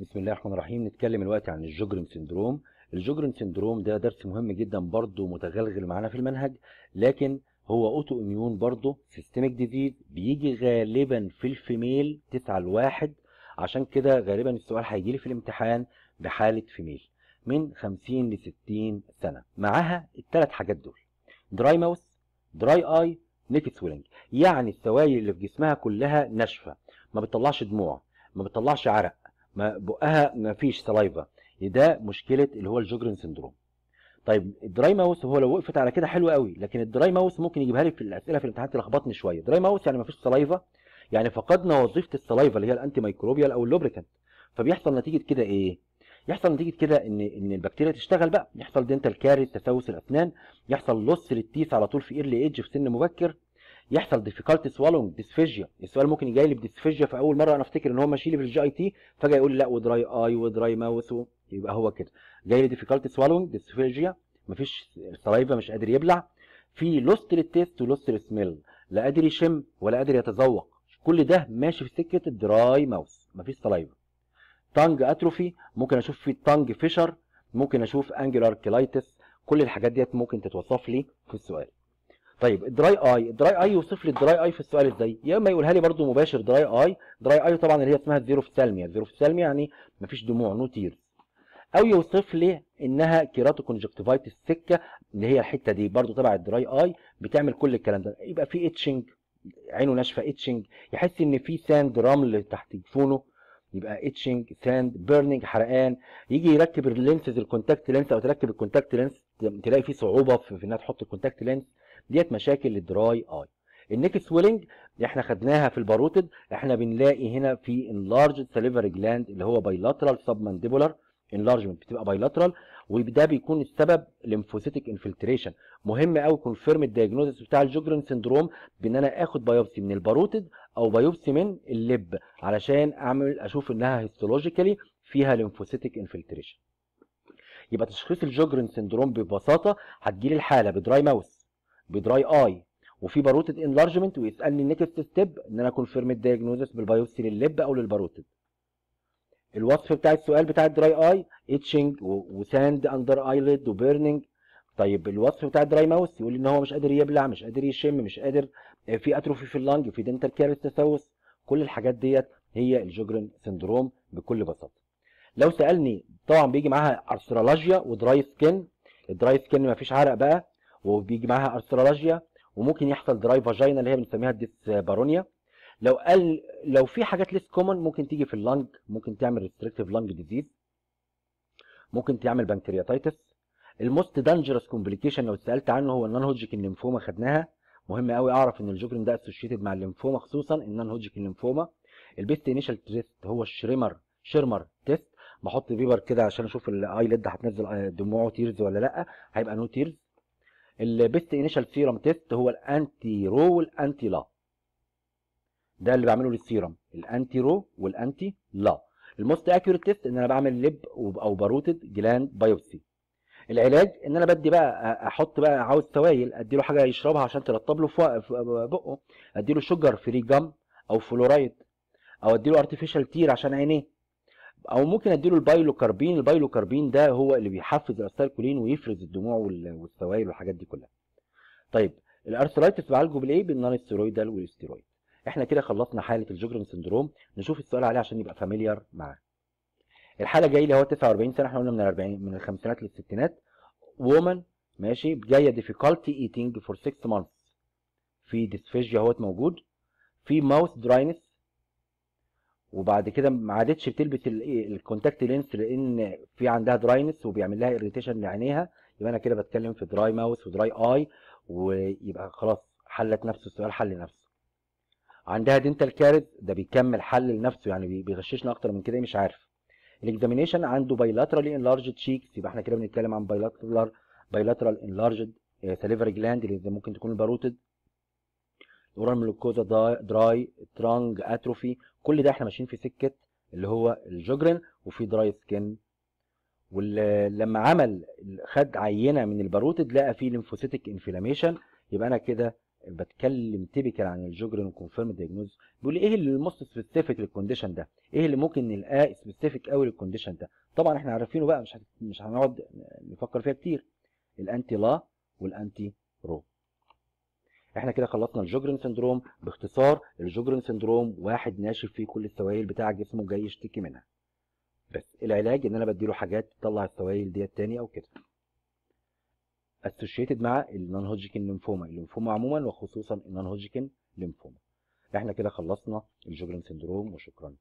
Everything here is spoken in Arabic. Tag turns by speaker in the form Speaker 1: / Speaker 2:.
Speaker 1: بسم الله الرحمن الرحيم نتكلم الوقت عن الجوجرن سندروم الجوجرن سندروم ده درس مهم جدا برضه متغلغل معانا في المنهج لكن هو اوتو اميون برضه سيستميك ديزيز بيجي غالبا في الفيميل 9 لواحد عشان كده غالبا السؤال هيجي لي في الامتحان بحاله فيميل من 50 ل 60 سنه معاها الثلاث حاجات دول دراي ماوس دراي اي نيك سويلنج يعني السوائل اللي في جسمها كلها ناشفه ما بتطلعش دموع ما بتطلعش عرق ما بقها ما فيش سلايفا يعني ده مشكله اللي هو الجوجرن سندروم طيب الدراي ماوس هو لو وقفت على كده حلو قوي لكن الدراي ماوس ممكن يجيبها لي في الاسئله في الامتحان تلخبطني شويه دراي ماوس يعني ما فيش سلايفا يعني فقدنا وظيفه السلايفا اللي هي الانتي ميكروبيال او اللوبريكانت فبيحصل نتيجه كده ايه يحصل نتيجه كده ان ان البكتيريا تشتغل بقى يحصل دنتال كاري تسوس الاسنان يحصل لص للتيس على طول في ايرلي ايدج في سن مبكر يحصل ديفيكالتي سوالونج ديسفيجيا السؤال ممكن يجي لي بديسفيجيا في اول مره انا افتكر ان هو ماشي لي في الجي اي تي فجاه يقول لي لا ودراي اي ودراي ماوث يبقى هو كده جاي لي ديفيكالتي سوالونج ديسفيجيا مفيش سلايفا مش قادر يبلع في لوست للتيست ولوست للسميل لا قادر يشم ولا قادر يتذوق كل ده ماشي في سكه الدراي ماوث مفيش سلايفا تانج اتروفي ممكن اشوف في تانج فيشر ممكن اشوف انجلار كلايتس كل الحاجات ديت ممكن تتوصف لي في السؤال طيب الدراي اي الدراي اي يوصف لي الدراي اي في السؤال ازاي يا اما يقولها لي برده مباشر دراي اي دراي اي طبعا اللي هي اسمها الزيرو في الثالميه الزيرو في الثالميه يعني مفيش دموع نو تيرز او يوصف لي انها كيراتو كونجكتيفايت السكه اللي هي الحته دي برده تبع الدراي اي بتعمل كل الكلام ده يبقى في اتشنج عينه ناشفه اتشنج يحس ان في ساند رمل تحت جفونه يبقى اتشنج ساند بيرنينج حرقان يجي يركب اللينسز الكونتاكت لينس او تركب الكونتاكت لينس تلاقي فيه صعوبه في انها تحط الكونتاكت لينس ديت مشاكل للدراي اي النيك سويلنج احنا خدناها في الباروتد احنا بنلاقي هنا في انلارج سليفري جلاند اللي هو بايلاترال سب مانديبولار انلارجمنت بتبقى بايلاترال وده بيكون السبب ليمفوسيتك انفلتريشن مهم قوي كونفيرم الدايجنوستس بتاع الجوجرن سندروم بان انا اخد بايوبسي من الباروتد او بايوبسي من اللب علشان اعمل اشوف انها هيستولوجيكالي فيها ليمفوسيتك انفلتريشن يبقى تشخيص الجوجرن سندروم ببساطه هتجيلي الحاله بدراي ماوس بدراي اي وفي باروتد انلارجمنت ويسالني النكست ستيب ان انا كونفيرم الدايجنوزس بالبايوبسي لللب او للباروتد الوصف بتاع السؤال بتاع الدراي اي اتشنج وساند اندر ايليد وبيرننج طيب الوصف بتاع الدراي ماوس يقول ان هو مش قادر يبلع مش قادر يشم مش قادر آه، في اتروفي في اللنج في دنتال كارث تسوس كل الحاجات ديت هي الجوجرن سندروم بكل بساطه لو سالني طبعا بيجي معاها ارثرولوجيا ودراي سكن الدراي سكن مفيش عرق بقى وبيجي معاها ارثرولوجيا وممكن يحصل دراي فاجينا اللي هي بنسميها الديس بارونيا لو قال لو في حاجات ليست كومن ممكن تيجي في اللنج ممكن تعمل ريستريكتيف لنج ديزيز ممكن تعمل بنكرياتيتس الموست دانجرس كومبليكيشن لو اتسالت عنه هو النون هوجيك الليمفوما خدناها مهم قوي اعرف ان الجوكرين ده اسوشيتد مع الليمفوما خصوصا النون هوجيك الليمفوما البيست انيشال تيست هو الشريمر شيرمر تيست بحط بيبر كده عشان اشوف الاي ليد هتنزل آه، دموعه تيرز ولا لا هيبقى نو تيرز البيست انيشال سيرم تيست هو الانتي رو والانتي لا ده اللي بعمله للسيرم الانتي رو والانتي لا الموست اكيوريت تيست ان انا بعمل لب او باروتد جلاند بايوبسي العلاج ان انا بدي بقى احط بقى عاوز سوائل ادي له حاجه يشربها عشان ترطب له في بقه ادي له شوجر فري جام او فلورايد او ادي له ارتفيشال تير عشان عينيه او ممكن ادي له البايلو كاربين ده هو اللي بيحفز الاسيتالكولين ويفرز الدموع والسوائل والحاجات دي كلها طيب الارثرايتس بعالجه بالايه بالنون ستيرويدال والاستيرويد احنا كده خلصنا حاله الجوجرن سندروم نشوف السؤال عليه عشان نبقى فاميليار معاه الحاله جايه لي هو 49 سنه احنا قلنا من 40 من الخمسينات للستينات وومن ماشي جايه ديفيكالتي ايتينج فور 6 مانث في ديسفيجيا اهوت موجود في ماوث دراينس وبعد كده ما عادتش بتلبس الكونتاكت لينس لان في عندها دراينس وبيعمل لها اريتيشن لعينيها يبقى انا كده بتكلم في دراي ماوث ودراي اي ويبقى خلاص حلت نفس السؤال حل نفسه عندها دنتال كارد ده بيكمل حل لنفسه يعني بيغششنا اكتر من كده مش عارف الاكزامينشن عنده بايلاترالي انلارجد شيكس يبقى احنا كده بنتكلم عن بايلاترال بايلاترال انلارجد سليفري جلاند اللي ممكن تكون الباروتد الاورال ملوكوزا دراي ترانج اتروفي كل ده احنا ماشيين في سكه اللي هو الجوجرين وفي دراي سكين ولما عمل خد عينه من الباروتد لقى فيه ليمفوسيتك انفلاميشن يبقى انا كده بتكلم تيبيكال عن الجوجرين وكونفيرم دايجنوز بيقول لي ايه اللي موست سبيسيفيك للكونديشن ده؟ ايه اللي ممكن نلقاه سبيسيفيك قوي للكونديشن ده؟ طبعا احنا عارفينه بقى مش مش هنقعد نفكر فيها كتير. الانتي لا والانتي رو. احنا كده خلصنا الجوجرين سندروم باختصار الجوجرين سندروم واحد ناشف فيه كل السوائل بتاع جسمه جاي يشتكي منها. بس العلاج ان انا بدي له حاجات تطلع السوائل ديت تاني او كده. اسوشيتد مع النون هودجكن ليمفوما الليمفوما عموما وخصوصا النون هودجكن ليمفوما احنا كده خلصنا الجوجرن سندروم وشكرا